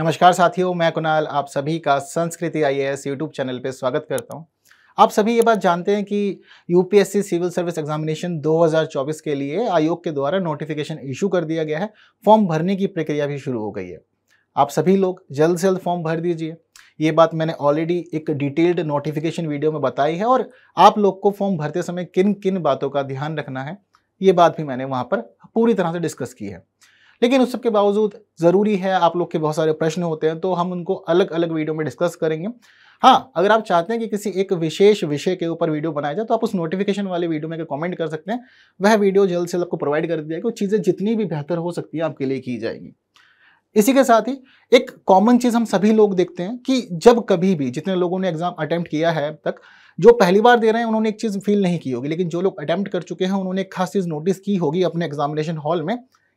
नमस्कार साथियों मैं कुणाल आप सभी का संस्कृति आई एस यूट्यूब चैनल पर स्वागत करता हूँ आप सभी ये बात जानते हैं कि यूपीएससी सिविल सर्विस एग्जामिनेशन 2024 के लिए आयोग के द्वारा नोटिफिकेशन इशू कर दिया गया है फॉर्म भरने की प्रक्रिया भी शुरू हो गई है आप सभी लोग जल्द से जल्द फॉर्म भर दीजिए ये बात मैंने ऑलरेडी एक डिटेल्ड नोटिफिकेशन वीडियो में बताई है और आप लोग को फॉर्म भरते समय किन किन बातों का ध्यान रखना है ये बात भी मैंने वहाँ पर पूरी तरह से डिस्कस की है लेकिन उस सबके बावजूद ज़रूरी है आप लोग के बहुत सारे प्रश्न होते हैं तो हम उनको अलग अलग वीडियो में डिस्कस करेंगे हाँ अगर आप चाहते हैं कि किसी एक विशेष विषय के ऊपर वीडियो बनाया जाए तो आप उस नोटिफिकेशन वाले वीडियो में कमेंट कर सकते हैं वह वीडियो जल्द से जल्द आपको प्रोवाइड कर दी जाएगी और चीज़ें जितनी भी बेहतर हो सकती है आपके लिए की जाएगी इसी के साथ ही एक कॉमन चीज़ हम सभी लोग देखते हैं कि जब कभी भी जितने लोगों ने एग्ज़ाम अटैम्प्ट किया है अब तक जो पहली बार दे रहे हैं उन्होंने एक चीज़ फील नहीं की होगी लेकिन जो लोग अटैम्प्ट कर चुके हैं उन्होंने एक खास चीज़ नोटिस की होगी अपने एग्जामिनेशन हॉल में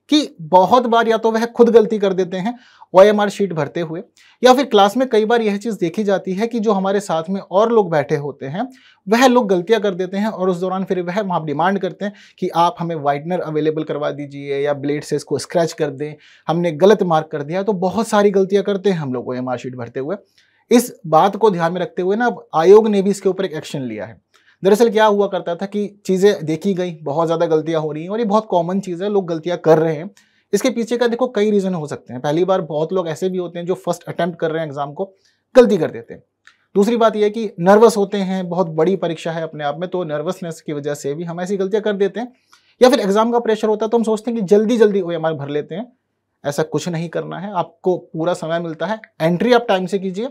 कि बहुत बार या तो वह खुद गलती कर देते हैं ओ शीट भरते हुए या फिर क्लास में कई बार यह चीज़ देखी जाती है कि जो हमारे साथ में और लोग बैठे होते हैं वह लोग गलतियां कर देते हैं और उस दौरान फिर वह वहाँ डिमांड करते हैं कि आप हमें वाइटनर अवेलेबल करवा दीजिए या ब्लेड से इसको स्क्रैच कर दें हमने गलत मार्क कर दिया तो बहुत सारी गलतियाँ करते हैं हम लोग ओ शीट भरते हुए इस बात को ध्यान में रखते हुए ना अब आयोग ने भी इसके ऊपर एक एक्शन लिया है दरअसल क्या हुआ करता था कि चीज़ें देखी गई बहुत ज़्यादा गलतियाँ हो रही हैं और ये बहुत कॉमन चीज़ है लोग गलतियाँ कर रहे हैं इसके पीछे का देखो कई रीज़न हो सकते हैं पहली बार बहुत लोग ऐसे भी होते हैं जो फर्स्ट अटैम्प्ट कर रहे हैं एग्ज़ाम को गलती कर देते हैं दूसरी बात यह कि नर्वस होते हैं बहुत बड़ी परीक्षा है अपने आप में तो नर्वसनेस की वजह से भी हम ऐसी गलतियाँ कर देते हैं या फिर एग्ज़ाम का प्रेशर होता है तो हम सोचते हैं कि जल्दी जल्दी वो हमारे भर लेते हैं ऐसा कुछ नहीं करना है आपको पूरा समय मिलता है एंट्री आप टाइम से कीजिए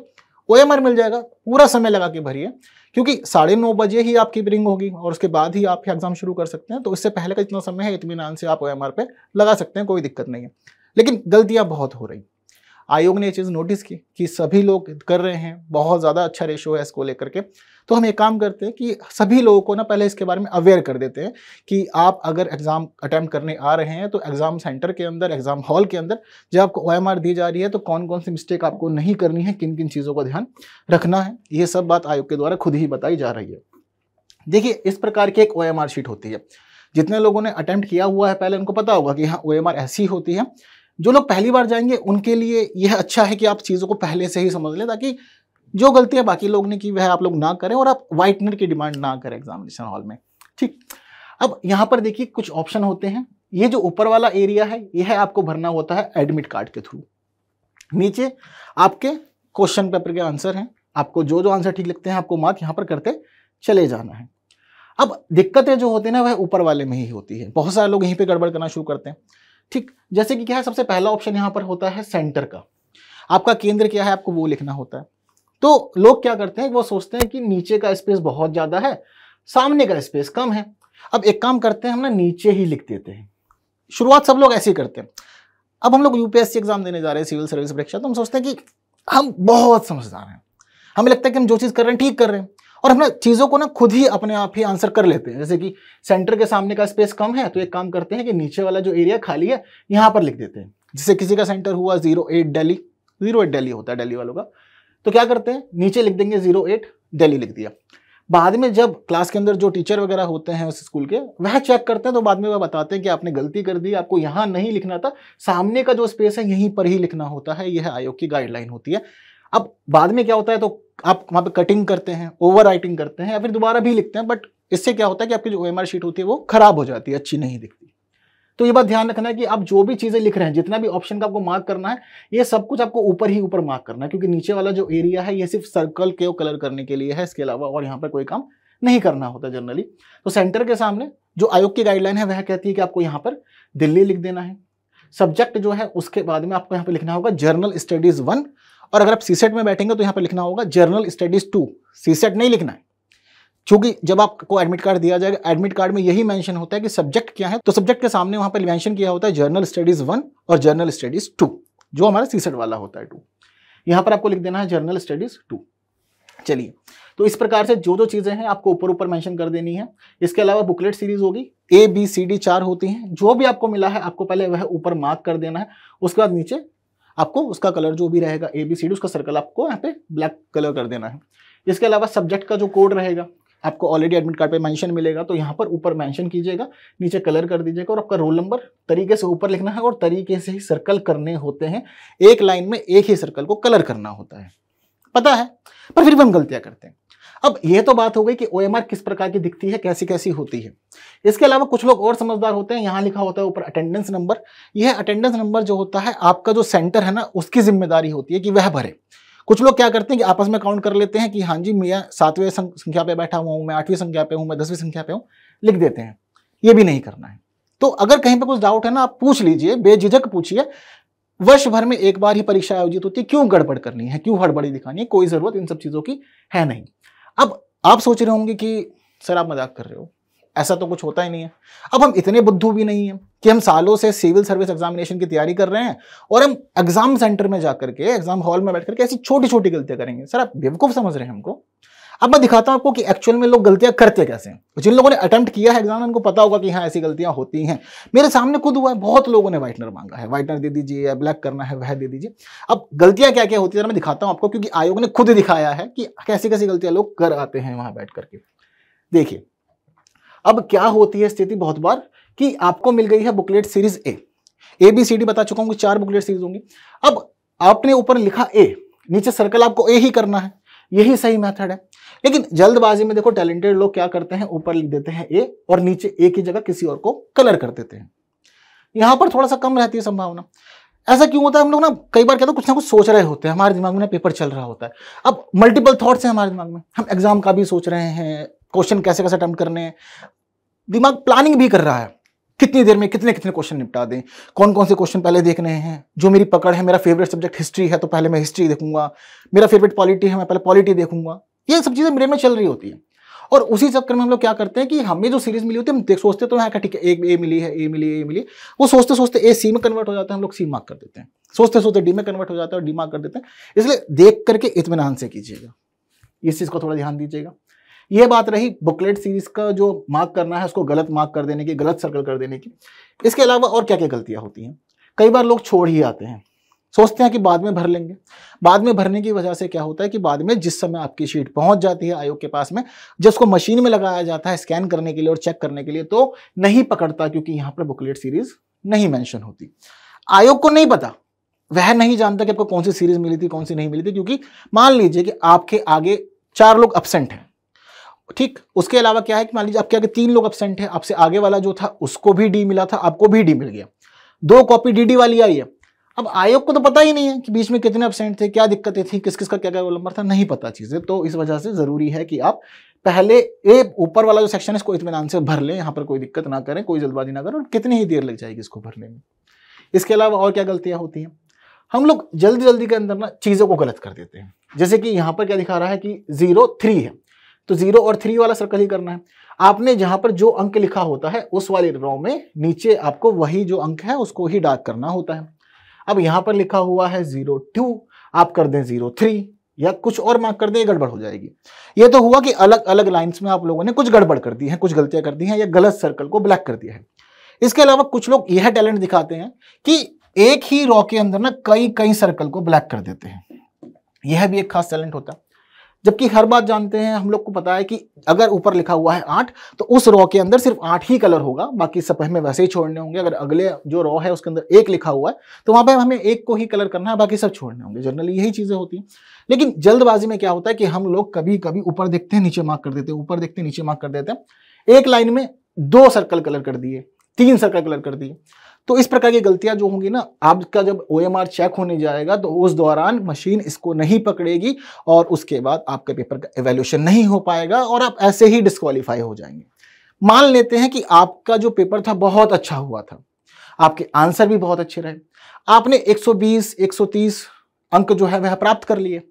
ओ मिल जाएगा पूरा समय लगा के भरिए क्योंकि साढ़े नौ बजे ही आपकी बिरिंग होगी और उसके बाद ही आप एग्जाम शुरू कर सकते हैं तो इससे पहले का इतना समय है इतमान से आप ओ पे लगा सकते हैं कोई दिक्कत नहीं है लेकिन गलतियाँ बहुत हो रही आयोग ने ये चीज़ नोटिस की कि सभी लोग कर रहे हैं बहुत ज़्यादा अच्छा रेशो है इसको लेकर के तो हम एक काम करते हैं कि सभी लोगों को ना पहले इसके बारे में अवेयर कर देते हैं कि आप अगर एग्ज़ाम अटैम्प्ट करने आ रहे हैं तो एग्ज़ाम सेंटर के अंदर एग्ज़ाम हॉल के अंदर जब आपको ओ दी जा रही है तो कौन कौन सी मिस्टेक आपको नहीं करनी है किन किन चीज़ों का ध्यान रखना है ये सब बात आयोग के द्वारा खुद ही बताई जा रही है देखिए इस प्रकार की एक ओ शीट होती है जितने लोगों ने अटैम्प्ट किया हुआ है पहले उनको पता होगा कि हाँ ओ ऐसी होती है जो लोग पहली बार जाएंगे उनके लिए यह अच्छा है कि आप चीज़ों को पहले से ही समझ लें ताकि जो गलतियाँ बाकी लोग ने की वह आप लोग ना करें और आप वाइटनर की डिमांड ना करें एग्जामिनेशन हॉल में ठीक अब यहाँ पर देखिए कुछ ऑप्शन होते हैं ये जो ऊपर वाला एरिया है यह आपको भरना होता है एडमिट कार्ड के थ्रू नीचे आपके क्वेश्चन पेपर के आंसर हैं आपको जो जो आंसर ठीक लगते हैं आपको मार्क यहाँ पर करते चले जाना है अब दिक्कतें जो होती है ना वह ऊपर वाले में ही होती है बहुत सारे लोग यहीं पे गड़बड़ करना शुरू करते हैं ठीक जैसे कि क्या है सबसे पहला ऑप्शन यहाँ पर होता है सेंटर का आपका केंद्र क्या है आपको वो लिखना होता है तो लोग क्या करते हैं वो सोचते हैं कि नीचे का स्पेस बहुत ज़्यादा है सामने का स्पेस कम है अब एक काम करते हैं हम ना नीचे ही लिख देते हैं शुरुआत सब लोग ऐसे ही करते हैं अब हम लोग यूपीएससी एग्जाम देने जा रहे हैं सिविल सर्विस परीक्षा तो हम सोचते हैं कि हम बहुत समझदार हैं हमें लगता है कि हम जो चीज़ कर रहे हैं ठीक कर रहे हैं और हम चीज़ों को ना खुद ही अपने आप ही आंसर कर लेते हैं जैसे कि सेंटर के सामने का स्पेस कम है तो एक काम करते हैं कि नीचे वाला जो एरिया खाली है यहाँ पर लिख देते हैं जैसे किसी का सेंटर हुआ zero eight daily zero eight daily होता है डेली वालों का तो क्या करते हैं नीचे लिख देंगे जीरो एट डेली लिख दिया बाद में जब क्लास के अंदर जो टीचर वगैरह होते हैं उस स्कूल के वह चेक करते हैं तो बाद में वह बताते हैं कि आपने गलती कर दी आपको यहाँ नहीं लिखना था सामने का जो स्पेस है यहीं पर ही लिखना होता है यह आयोग की गाइडलाइन होती है अब बाद में क्या होता है तो आप वहाँ पे कटिंग करते हैं ओवर राइटिंग करते हैं या फिर दोबारा भी लिखते हैं बट इससे क्या होता है कि आपकी जो ओ शीट होती है वो खराब हो जाती है अच्छी नहीं दिखती तो ये बात ध्यान रखना है कि आप जो भी चीज़ें लिख रहे हैं जितना भी ऑप्शन का आपको मार्क करना है ये सब कुछ आपको ऊपर ही ऊपर मार्क करना है क्योंकि नीचे वाला जो एरिया है ये सिर्फ सर्कल के कलर करने के लिए है इसके अलावा और यहाँ पर कोई काम नहीं करना होता जनरली तो सेंटर के सामने जो आयोग की गाइडलाइन है वह कहती है कि आपको यहाँ पर दिल्ली लिख देना है सब्जेक्ट जो है उसके बाद में आपको यहाँ पर लिखना होगा जर्नल स्टडीज वन और अगर आप सीसेट में बैठेंगे तो यहाँ पर लिखना होगा जर्नल स्टडीज टू सी नहीं लिखना है क्योंकि जब आपको एडमिट कार्ड दिया जाएगा एडमिट कार्ड में यही मेंशन होता है कि सब्जेक्ट क्या है तो सब्जेक्ट के सामने वहां पर मेंशन किया होता है जर्नल स्टडीज वन और जर्नल स्टडीज टू जो हमारा सीसेट वाला होता है टू यहां पर आपको लिख देना है जर्नल स्टडीज टू चलिए तो इस प्रकार से जो जो चीज़ें हैं आपको ऊपर ऊपर मेंशन कर देनी है इसके अलावा बुकलेट सीरीज होगी ए बी सी डी चार होती है जो भी आपको मिला है आपको पहले वह ऊपर मार्क कर देना है उसके बाद नीचे आपको उसका कलर जो भी रहेगा ए बी सी डी उसका सर्कल आपको यहाँ पे ब्लैक कलर कर देना है इसके अलावा सब्जेक्ट का जो कोड रहेगा आपको ऑलरेडी एडमिट कार्ड पे मेंशन मिलेगा तो यहाँ पर ऊपर मेंशन कीजिएगा नीचे कलर कर दीजिएगा और आपका रोल नंबर तरीके से ऊपर लिखना है और तरीके से ही सर्कल करने होते हैं एक लाइन में एक ही सर्कल को कलर करना होता है पता है पर फिर भी हम गलतियाँ करते हैं अब ये तो बात हो गई कि ओ किस प्रकार की दिखती है कैसी कैसी होती है इसके अलावा कुछ लोग और समझदार होते हैं यहाँ लिखा होता है ऊपर अटेंडेंस नंबर यह अटेंडेंस नंबर जो होता है आपका जो सेंटर है ना उसकी जिम्मेदारी होती है कि वह भरे कुछ लोग क्या करते हैं कि आपस में काउंट कर लेते हैं कि हाँ जी मैं सातवें संख्या पे बैठा हुआ हूँ मैं आठवीं संख्या पे हूँ मैं दसवीं संख्या पे हूँ लिख देते हैं ये भी नहीं करना है तो अगर कहीं पर कुछ डाउट है ना आप पूछ लीजिए बेझिझक पूछिए वर्ष भर में एक बार ही परीक्षा आयोजित होती है क्यों गड़बड़ करनी है क्यों हड़बड़ी दिखानी है कोई ज़रूरत इन सब चीज़ों की है नहीं अब आप सोच रहे होंगे कि सर आप मजाक कर रहे हो ऐसा तो कुछ होता ही नहीं है अब हम इतने बुद्धू भी नहीं हैं कि हम सालों से सिविल सर्विस एग्जामिनेशन की तैयारी कर रहे हैं और हम एग्जाम सेंटर में जाकर के एग्जाम हॉल में बैठ करके ऐसी छोटी छोटी गलतियां करेंगे सर आप बेवकूफ़ समझ रहे हैं हमको अब मैं दिखाता हूँ आपको कि एक्चुअल में लोग गलतियाँ करते कैसे जिन लोगों ने अटैम्प्ट किया है एग्जाम उनको पता होगा कि हाँ ऐसी गलतियाँ होती हैं मेरे सामने खुद हुआ है बहुत लोगों ने व्हाइटनर मांगा है व्हाइटनर दे दीजिए या ब्लैक करना है वह दे दीजिए अब गलतियाँ क्या क्या होती है मैं दिखाता हूँ आपको क्योंकि आयोग ने खुद दिखाया है कि कैसी कैसी गलतियाँ लोग कर आते हैं वहां बैठ करके देखिए अब क्या होती है स्थिति बहुत बार कि आपको मिल गई है booklet series A A B C D बता चुका हूँ कि चार बुकलेट सीरीज होंगी अब आपने ऊपर लिखा ए नीचे सर्कल आपको ए ही करना है यही सही मेथड है लेकिन जल्दबाजी में देखो टैलेंटेड लोग क्या करते हैं ऊपर लिख देते हैं ए और नीचे ए की जगह किसी और को कलर कर देते हैं यहां पर थोड़ा सा कम रहती है संभावना ऐसा क्यों होता है हम लोग ना कई बार कहते हैं कुछ ना कुछ सोच रहे होते हैं हमारे दिमाग में ना पेपर चल रहा होता है अब मल्टीपल थॉट्स हैं हमारे दिमाग में हम एग्जाम का भी सोच रहे हैं क्वेश्चन कैसे कैसे अटैम्प्ट करने हैं दिमाग प्लानिंग भी कर रहा है कितनी देर में कितने कितने क्वेश्चन निपटा दें कौन कौन से क्वेश्चन पहले देखने हैं जो मेरी पकड़ है मेरा फेवरेट सब्जेक्ट हिस्ट्री है तो पहले मैं हिस्ट्री देखूंगा मेरा फेवरेट पॉलिटी है मैं पहले पॉलिटी देखूंगा ये सब चीज़ें ब्रेन में चल रही होती है और उसी चक्कर में हम लोग क्या करते हैं कि हमें जो सीरीज मिली होती है हम सोचते तो हैं हाँ, ठीक है एक ए मिली है ए मिली ए मिली वो सोचते सोचते ए सी में कन्वर्ट हो जाता है हम लोग सी मार्क कर देते हैं सोचते सोचते डी में कन्वर्ट हो जाता है और डी मार्क कर देते हैं इसलिए देख करके इतमान से कीजिएगा इस चीज़ को थोड़ा ध्यान दीजिएगा ये बात रही बुकलेट सीरीज का जो मार्क करना है उसको गलत मार्क कर देने की गलत सर्कल कर देने की इसके अलावा और क्या क्या गलतियाँ होती हैं कई बार लोग छोड़ ही आते हैं सोचते हैं कि बाद में भर लेंगे बाद में भरने की वजह से क्या होता है कि बाद में जिस समय आपकी शीट पहुंच जाती है आयोग के पास में जिसको मशीन में लगाया जाता है स्कैन करने के लिए और चेक करने के लिए तो नहीं पकड़ता क्योंकि यहां पर बुकलेट सीरीज नहीं मैंशन होती आयोग को नहीं पता वह नहीं जानता कि आपको कौन सी सीरीज मिली थी कौन सी नहीं मिली थी क्योंकि मान लीजिए कि आपके आगे चार लोग अपसेंट हैं ठीक उसके अलावा क्या है कि मान लीजिए आपके आगे तीन लोग अपसेंट हैं आपसे आगे वाला जो था उसको भी डी मिला था आपको भी डी मिल गया दो कॉपी डी डी वाली आई है अब आयोग को तो पता ही नहीं है कि बीच में कितने अपसेंट थे क्या दिक्कतें थी किस किस का क्या क्या रोल नंबर था नहीं पता चीज़ें तो इस वजह से ज़रूरी है कि आप पहले ए ऊपर वाला जो सेक्शन है इसको इतमान से भर लें यहाँ पर कोई दिक्कत ना करें कोई जल्दबाजी ना करें और कितनी ही देर लग जाएगी इसको भरने में इसके अलावा और क्या गलतियाँ होती हैं हम लोग जल्दी जल्दी के अंदर ना चीज़ों को गलत कर देते हैं जैसे कि यहाँ पर क्या दिखा रहा है कि जीरो थ्री है तो जीरो और थ्री वाला सर्कल ही करना है आपने जहाँ पर जो अंक लिखा होता है उस वाले रॉ में नीचे आपको वही जो अंक है उसको ही डार्क करना होता है अब यहाँ पर लिखा हुआ है जीरो टू आप कर दें जीरो थ्री या कुछ और मार्क कर दें गड़बड़ हो जाएगी ये तो हुआ कि अलग अलग लाइन्स में आप लोगों ने कुछ गड़बड़ कर दी है कुछ गलतियां कर दी हैं या गलत सर्कल को ब्लैक कर दिया है इसके अलावा कुछ लोग यह टैलेंट दिखाते हैं कि एक ही रॉ के अंदर ना कई कई सर्कल को ब्लैक कर देते हैं यह भी एक खास टैलेंट होता है जबकि हर बात जानते हैं हम लोग को पता है कि अगर ऊपर लिखा हुआ है आठ तो उस रॉ के अंदर सिर्फ आठ ही कलर होगा बाकी सब हमें वैसे ही छोड़ने होंगे अगर अगले जो रॉ है उसके अंदर एक लिखा हुआ है तो वहां पर हमें एक को ही कलर करना है बाकी सब छोड़ने होंगे जनरली यही चीज़ें होती हैं लेकिन जल्दबाजी में क्या होता है कि हम लोग कभी कभी ऊपर देखते हैं नीचे मार्क कर देते हैं ऊपर देखते हैं नीचे मार्क कर देते हैं एक लाइन में दो सर्कल कलर कर दिए तीन सर्कल कलर कर दिए तो इस प्रकार की गलतियां जो होंगी ना आपका जब ओ चेक होने जाएगा तो उस दौरान मशीन इसको नहीं पकड़ेगी और उसके बाद आपका पेपर का एवेल्यूशन नहीं हो पाएगा और आप ऐसे ही डिस्कालीफाई हो जाएंगे मान लेते हैं कि आपका जो पेपर था बहुत अच्छा हुआ था आपके आंसर भी बहुत अच्छे रहे आपने 120, 130 अंक जो है वह प्राप्त कर लिए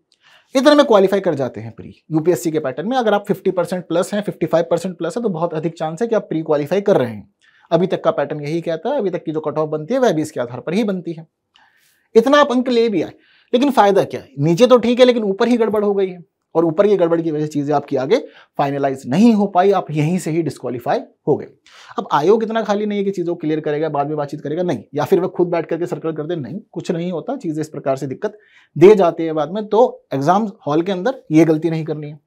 इधर में क्वालिफाई कर जाते हैं प्री यूपीएससी के पैटर्न में अगर आप 50 परसेंट प्लस हैं 55 परसेंट प्लस है तो बहुत अधिक चांस है कि आप प्री क्वालिफाई कर रहे हैं अभी तक का पैटर्न यही कहता है अभी तक की जो कट ऑफ बनती है वह भी इसके आधार पर ही बनती है इतना आप अंक ले भी आए लेकिन फायदा क्या है नीचे तो ठीक है लेकिन ऊपर ही गड़बड़ हो गई है और ऊपर की गड़बड़ की वजह से चीज़ें आपकी आगे फाइनलाइज नहीं हो पाई आप यहीं से ही डिस्कालीफाई हो गए अब आयोग इतना खाली नहीं है कि चीज़ों को क्लियर करेगा बाद में बातचीत करेगा नहीं या फिर वह खुद बैठ करके सर्कल कर दे नहीं कुछ नहीं होता चीज़ें इस प्रकार से दिक्कत दे जाती है बाद में तो एग्जाम हॉल के अंदर ये गलती नहीं करनी है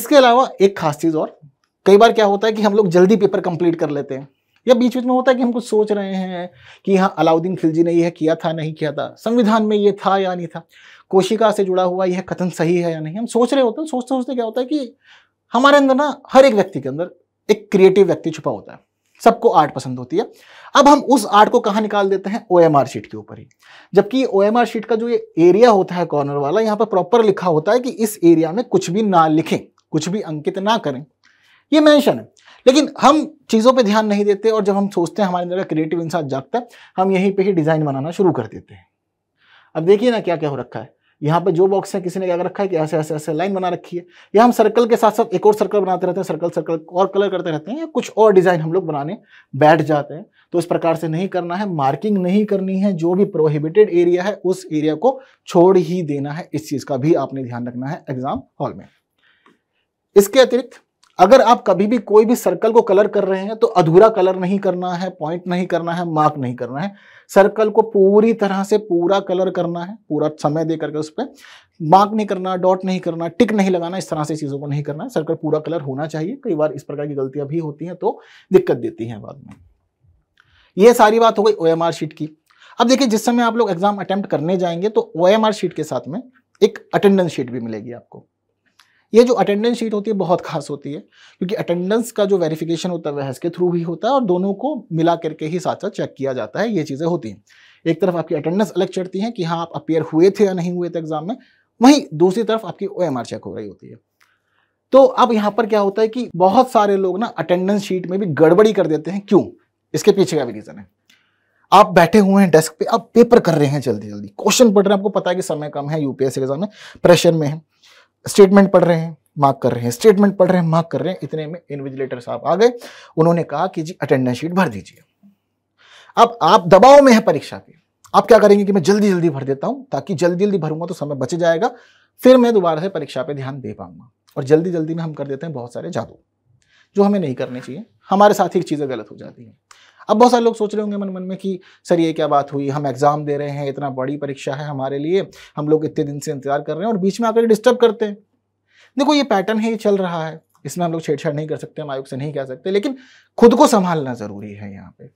इसके अलावा एक खास चीज़ और कई बार क्या होता है कि हम लोग जल्दी पेपर कंप्लीट कर लेते हैं या बीच बीच में होता है कि हम कुछ सोच रहे हैं कि हाँ अलाउद्दीन खिलजी ने यह किया था नहीं किया था संविधान में ये था या नहीं था कोशिका से जुड़ा हुआ यह कथन सही है या नहीं हम सोच रहे होते हैं सोचते सोचते क्या होता है कि हमारे अंदर ना हर एक व्यक्ति के अंदर एक क्रिएटिव व्यक्ति छुपा होता है सबको आर्ट पसंद होती है अब हम उस आर्ट को कहाँ निकाल देते हैं ओ शीट के ऊपर ही जबकि ओ शीट का जो ये एरिया होता है कॉर्नर वाला यहाँ पर प्रॉपर लिखा होता है कि इस एरिया में कुछ भी ना लिखें कुछ भी अंकित ना करें ये मेंशन है लेकिन हम चीज़ों पे ध्यान नहीं देते और जब हम सोचते हैं हमारे अंदर का क्रिएटिव इंसान जागता है हम यहीं पे ही डिज़ाइन बनाना शुरू कर देते हैं अब देखिए ना क्या क्या हो रखा है यहाँ पे जो बॉक्स है किसी ने क्या रखा है कि ऐसे ऐसे ऐसे लाइन बना रखी है या हम सर्कल के साथ साथ एक और सर्कल बनाते रहते हैं सर्कल सर्कल और कलर करते रहते हैं या कुछ और डिज़ाइन हम लोग बनाने बैठ जाते हैं तो इस प्रकार से नहीं करना है मार्किंग नहीं करनी है जो भी प्रोहिबिटेड एरिया है उस एरिया को छोड़ ही देना है इस चीज़ का भी आपने ध्यान रखना है एग्जाम हॉल में इसके अतिरिक्त अगर आप कभी भी कोई भी सर्कल को कलर कर रहे हैं तो अधूरा कलर नहीं करना है पॉइंट नहीं करना है मार्क नहीं करना है सर्कल को पूरी तरह से पूरा कलर करना है पूरा समय दे करके उस पर मार्क नहीं करना डॉट नहीं करना टिक नहीं लगाना इस तरह से चीज़ों को नहीं करना है सर्कल पूरा कलर होना चाहिए कई बार इस प्रकार की गलतियाँ भी होती हैं तो दिक्कत देती हैं बाद में ये सारी बात हो गई ओ शीट की अब देखिए जिस समय आप लोग एग्जाम अटैम्प्ट करने जाएंगे तो ओ शीट के साथ में एक अटेंडेंस शीट भी मिलेगी आपको ये जो अटेंडेंस शीट होती है बहुत खास होती है क्योंकि अटेंडेंस का जो वेरिफिकेशन होता है वह इसके थ्रू ही होता है और दोनों को मिला करके ही साथ साथ चेक किया जाता है ये चीज़ें होती हैं एक तरफ आपकी अटेंडेंस अलग चढ़ती है कि हाँ आप अपेयर हुए थे या नहीं हुए थे एग्जाम में वहीं दूसरी तरफ आपकी ओ चेक हो रही होती है तो अब यहाँ पर क्या होता है कि बहुत सारे लोग ना अटेंडेंस शीट में भी गड़बड़ी कर देते हैं क्यों इसके पीछे का भी रीज़न है आप बैठे हुए हैं डेस्क पे आप पेपर कर रहे हैं जल्दी जल्दी क्वेश्चन पढ़ रहे हैं आपको पता है कि समय कम है यूपीएससी एग्जाम में प्रेशर में है स्टेटमेंट पढ़ रहे हैं मार्क कर रहे हैं स्टेटमेंट पढ़ रहे हैं मार्क कर रहे हैं इतने में इन्विजिलेटर साहब आ गए उन्होंने कहा कि जी अटेंडेंस शीट भर दीजिए अब आप दबाव में है परीक्षा के आप क्या करेंगे कि मैं जल्दी जल्दी भर देता हूं ताकि जल्दी जल्दी भरूंगा तो समय बच जाएगा फिर मैं दोबारा से परीक्षा पे ध्यान दे पाऊंगा और जल्दी जल्दी में हम कर देते हैं बहुत सारे जादू जो हमें नहीं करने चाहिए हमारे साथ ही चीज़ें गलत हो जाती हैं अब बहुत सारे लोग सोच रहे होंगे मन मन में कि सर ये क्या बात हुई हम एग्ज़ाम दे रहे हैं इतना बड़ी परीक्षा है हमारे लिए हम लोग इतने दिन से इंतजार कर रहे हैं और बीच में आकर डिस्टर्ब करते हैं देखो ये पैटर्न है ये चल रहा है इसमें हम लोग छेड़छाड़ नहीं कर सकते हम आयोग से नहीं कह सकते लेकिन खुद को संभालना ज़रूरी है यहाँ पे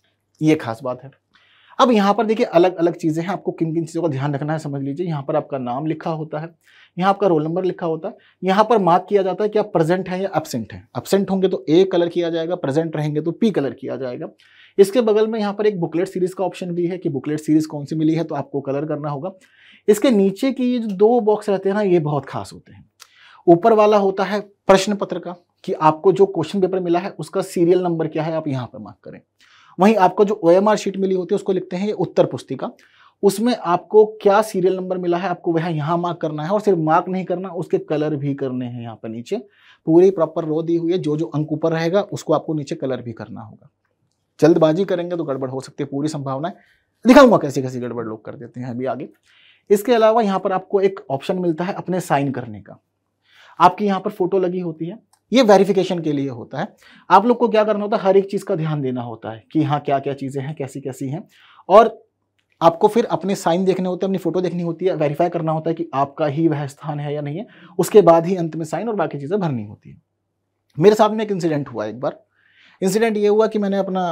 ये खास बात है अब यहाँ पर देखिए अलग अलग चीज़ें हैं आपको किन किन चीज़ों का ध्यान रखना है समझ लीजिए यहाँ पर आपका नाम लिखा होता है यहाँ आपका रोल नंबर लिखा होता है यहाँ पर मार्क किया जाता है कि आप प्रेजेंट हैं या एबसेंट हैं एबसेंट होंगे तो ए कलर किया जाएगा प्रेजेंट रहेंगे तो पी कलर किया जाएगा इसके बगल में यहाँ पर एक बुकलेट सीरीज़ का ऑप्शन भी है कि बुकलेट सीरीज़ कौन सी मिली है तो आपको कलर करना होगा इसके नीचे की ये जो दो बॉक्स रहते हैं ना ये बहुत खास होते हैं ऊपर वाला होता है प्रश्न पत्र का कि आपको जो क्वेश्चन पेपर मिला है उसका सीरियल नंबर क्या है आप यहाँ पर मार्क करें वहीं आपको जो ओ शीट मिली होती है उसको लिखते हैं ये उत्तर पुस्तिका उसमें आपको क्या सीरियल नंबर मिला है आपको वह यहाँ मार्क करना है और सिर्फ मार्क नहीं करना उसके कलर भी करने हैं यहाँ पर नीचे पूरी प्रॉपर रो दी हुई है जो जो अंक ऊपर रहेगा उसको आपको नीचे कलर भी करना होगा जल्दबाजी करेंगे तो गड़बड़ हो सकती है पूरी संभावना है दिखाऊंगा कैसे कैसी गड़बड़ लोग कर देते हैं अभी आगे इसके अलावा यहाँ पर आपको एक ऑप्शन मिलता है अपने साइन करने का आपकी यहाँ पर फोटो लगी होती है ये वेरिफिकेशन के लिए होता है आप लोग को क्या करना होता है हर एक चीज़ का ध्यान देना होता है कि हाँ क्या क्या चीज़ें हैं कैसी कैसी हैं और आपको फिर अपने साइन देखने होते हैं अपनी फोटो देखनी होती है वेरीफाई करना होता है कि आपका ही वह स्थान है या नहीं है उसके बाद ही अंत में साइन और बाकी चीज़ें भरनी होती है मेरे साथ में एक इंसिडेंट हुआ एक बार इंसिडेंट ये हुआ कि मैंने अपना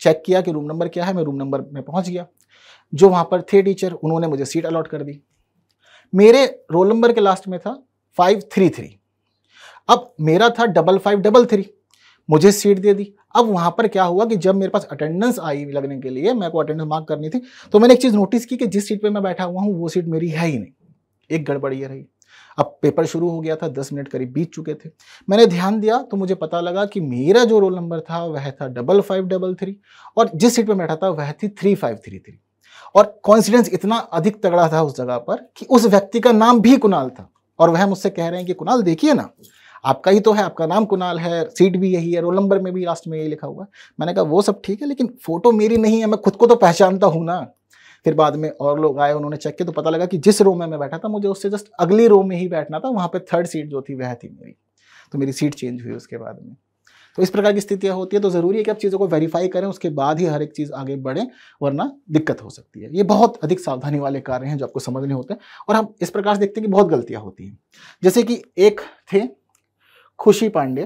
चेक किया कि रूम नंबर क्या है मैं रूम नंबर में पहुंच गया जो वहाँ पर थे टीचर उन्होंने मुझे सीट अलॉट कर दी मेरे रोल नंबर के लास्ट में था फाइव थ्री थ्री अब मेरा था डबल फाइव डबल थ्री मुझे सीट दे दी अब वहां पर क्या हुआ कि जब मेरे पास अटेंडेंस आई लगने के लिए मैं को अटेंडेंस मार्क करनी थी तो मैंने एक चीज़ नोटिस की कि जिस सीट पर मैं बैठा हुआ हूँ वो सीट मेरी है ही नहीं एक गड़बड़ी रही अब पेपर शुरू हो गया था दस मिनट करीब बीत चुके थे मैंने ध्यान दिया तो मुझे पता लगा कि मेरा जो रोल नंबर था वह था डबल फाइव डबल थ्री और जिस सीट पर बैठा था वह थी थ्री फाइव थ्री थ्री और कॉन्फिडेंस इतना अधिक तगड़ा था उस जगह पर कि उस व्यक्ति का नाम भी कुणाल था और वह मुझसे कह रहे हैं कि कुणाल देखिए ना आपका ही तो है आपका नाम कुणाल है सीट भी यही है रोल नंबर में भी लास्ट में यही लिखा हुआ है मैंने कहा वो सब ठीक है लेकिन फ़ोटो मेरी नहीं है मैं खुद को तो पहचानता हूँ ना फिर बाद में और लोग आए उन्होंने चेक किया तो पता लगा कि जिस रो में मैं बैठा था मुझे उससे जस्ट अगली रो में ही बैठना था वहाँ पर थर्ड सीट जो थी वह थी मेरी तो मेरी सीट चेंज हुई उसके बाद में तो इस प्रकार की स्थितियाँ होती है तो ज़रूरी है कि आप चीज़ों को वेरीफाई करें उसके बाद ही हर एक चीज़ आगे बढ़ें वरना दिक्कत हो सकती है ये बहुत अधिक सावधानी वाले कार्य हैं जो आपको समझने होते हैं और हम इस प्रकार से देखते हैं कि बहुत गलतियाँ होती हैं जैसे कि एक थे खुशी पांडे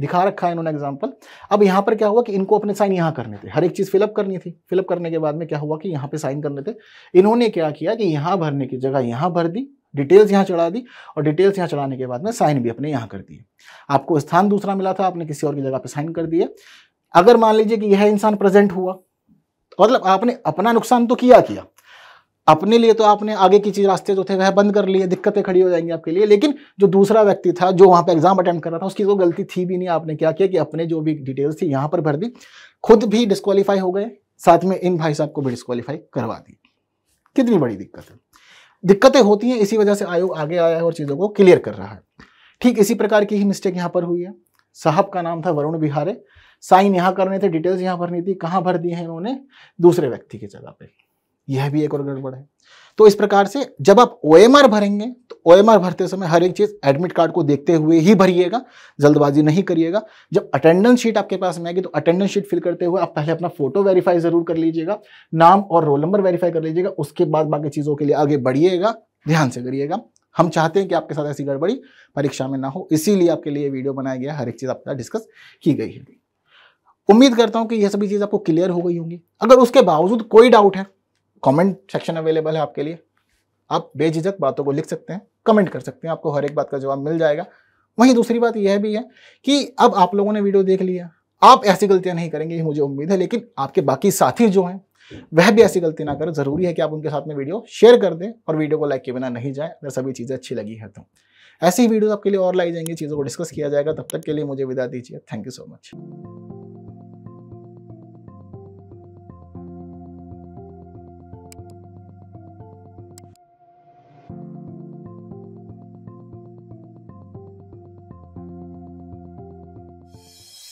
दिखा रखा है इन्होंने एग्जाम्पल अब यहाँ पर क्या हुआ कि इनको अपने साइन यहाँ करने थे हर एक चीज़ फिलअप करनी थी फिलअप करने के बाद में क्या हुआ कि यहाँ पे साइन करने थे इन्होंने क्या किया कि यहाँ भरने की जगह यहाँ भर दी डिटेल्स यहाँ चढ़ा दी और डिटेल्स यहाँ चढ़ाने के बाद में साइन भी अपने यहाँ कर दिए आपको स्थान दूसरा मिला था आपने किसी और की जगह पर साइन कर दिए अगर मान लीजिए कि यह इंसान प्रेजेंट हुआ तो मतलब आपने अपना नुकसान तो किया किया अपने लिए तो आपने आगे की चीज रास्ते जो थे वह बंद कर लिए दिक्कतें खड़ी हो जाएंगी आपके लिए लेकिन जो दूसरा व्यक्ति था जो वहाँ पर एग्जाम अटेम्प्ट कर रहा था उसकी तो गलती थी भी नहीं आपने क्या किया कि अपने जो भी डिटेल्स थी यहाँ पर भर दी खुद भी डिस्कालीफाई हो गए साथ में इन भाई साहब को भी डिस्कालीफाई करवा दी कितनी बड़ी दिक्कत है दिक्कतें होती हैं इसी वजह से आयोग आगे आया है और चीज़ों को क्लियर कर रहा है ठीक इसी प्रकार की ही मिस्टेक यहाँ पर हुई है साहब का नाम था वरुण बिहारे साइन यहाँ करने थे डिटेल्स यहाँ भरनी थी कहाँ भर दी हैं इन्होंने दूसरे व्यक्ति की जगह पे यह भी एक और गड़बड़ है तो इस प्रकार से जब आप ओ भरेंगे तो ओ भरते समय हर एक चीज़ एडमिट कार्ड को देखते हुए ही भरिएगा जल्दबाजी नहीं करिएगा जब अटेंडेंस शीट आपके पास में आएगी तो अटेंडेंस शीट फिल करते हुए आप पहले अपना फोटो वेरीफाई ज़रूर कर लीजिएगा नाम और रोल नंबर वेरीफाई कर लीजिएगा उसके बाद बाकी चीज़ों के लिए आगे बढ़िएगा ध्यान से करिएगा हम चाहते हैं कि आपके साथ ऐसी गड़बड़ी परीक्षा में ना हो इसीलिए आपके लिए वीडियो बनाया गया हर एक चीज़ आपके साथ डिस्कस की गई है उम्मीद करता हूं कि यह सभी चीज़ आपको क्लियर हो गई होंगी अगर उसके बावजूद कोई डाउट है कमेंट सेक्शन अवेलेबल है आपके लिए आप बेझिझक बातों को लिख सकते हैं कमेंट कर सकते हैं आपको हर एक बात का जवाब मिल जाएगा वहीं दूसरी बात यह भी है कि अब आप लोगों ने वीडियो देख लिया आप ऐसी गलतियां नहीं करेंगे मुझे उम्मीद है लेकिन आपके बाकी साथी जो हैं वह भी ऐसी गलती ना करें जरूरी है कि आप उनके साथ में वीडियो शेयर कर दें और वीडियो को लाइक के बिना नहीं जाए अगर सभी चीज़ें अच्छी लगी है तो ऐसी ही वीडियोज आपके लिए और लाई जाएंगी चीज़ों को डिस्कस किया जाएगा तब तक के लिए मुझे विदा दीजिए थैंक यू सो मच